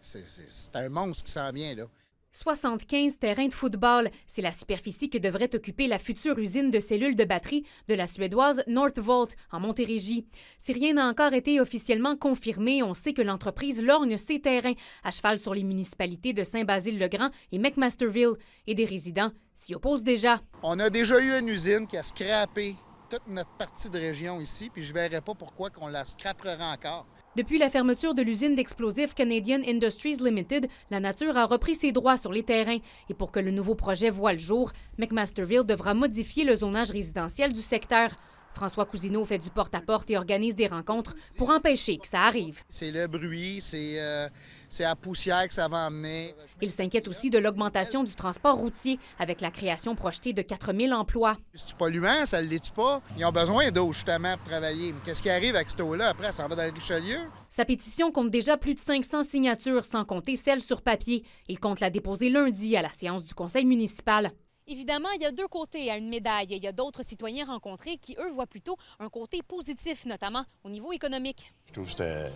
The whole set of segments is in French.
C'est un monstre qui s'en vient, là. 75 terrains de football, c'est la superficie que devrait occuper la future usine de cellules de batterie de la suédoise Northvolt en Montérégie. Si rien n'a encore été officiellement confirmé, on sait que l'entreprise lorgne ces terrains, à cheval sur les municipalités de Saint-Basile-le-Grand et McMasterville, et des résidents s'y opposent déjà. On a déjà eu une usine qui a scrappé toute notre partie de région ici, puis je ne verrais pas pourquoi qu'on la scrapera encore. Depuis la fermeture de l'usine d'explosifs Canadian Industries Limited, la nature a repris ses droits sur les terrains et pour que le nouveau projet voie le jour, McMasterville devra modifier le zonage résidentiel du secteur. François Cousineau fait du porte-à-porte et organise des rencontres pour empêcher que ça arrive. C'est le bruit, c'est euh, c'est la poussière que ça va emmener. Il s'inquiète aussi de l'augmentation du transport routier avec la création projetée de 4000 emplois. C'est polluant, ça ne l'est pas. Ils ont besoin d'eau justement pour travailler. Qu'est-ce qui arrive avec cette eau-là après? Ça en va dans le Richelieu? Sa pétition compte déjà plus de 500 signatures, sans compter celles sur papier. Il compte la déposer lundi à la séance du conseil municipal. Évidemment, il y a deux côtés à une médaille il y a d'autres citoyens rencontrés qui, eux, voient plutôt un côté positif, notamment au niveau économique. Je trouve que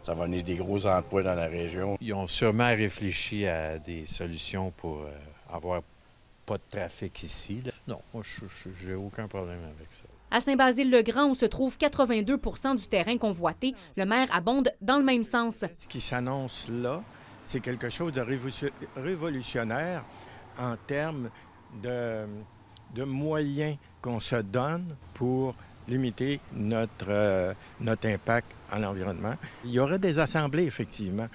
ça va donner des gros emplois dans la région. Ils ont sûrement réfléchi à des solutions pour euh, avoir pas de trafic ici. Non, moi, je aucun problème avec ça. À Saint-Basile-le-Grand, où se trouve 82 du terrain convoité, le maire abonde dans le même sens. Ce qui s'annonce là, c'est quelque chose de révolutionnaire en termes de, moyens qu'on se donne pour limiter notre, euh, notre impact à l'environnement. Il y aurait des assemblées, effectivement,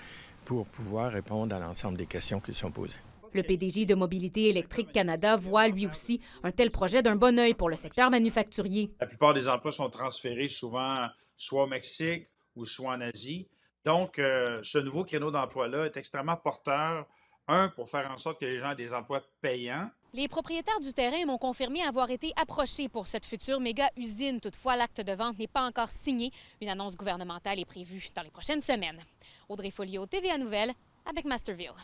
pour pouvoir répondre à l'ensemble des questions qui sont posées. Le PDG de Mobilité électrique Canada voit lui aussi un tel projet d'un bon oeil pour le secteur manufacturier. La plupart des emplois sont transférés souvent soit au Mexique ou soit en Asie. Donc, euh, ce nouveau créneau d'emploi-là est extrêmement porteur, un, pour faire en sorte que les gens aient des emplois payants, les propriétaires du terrain m'ont confirmé avoir été approchés pour cette future méga-usine. Toutefois, l'acte de vente n'est pas encore signé. Une annonce gouvernementale est prévue dans les prochaines semaines. Audrey Folio, TVA Nouvelle, avec Masterville.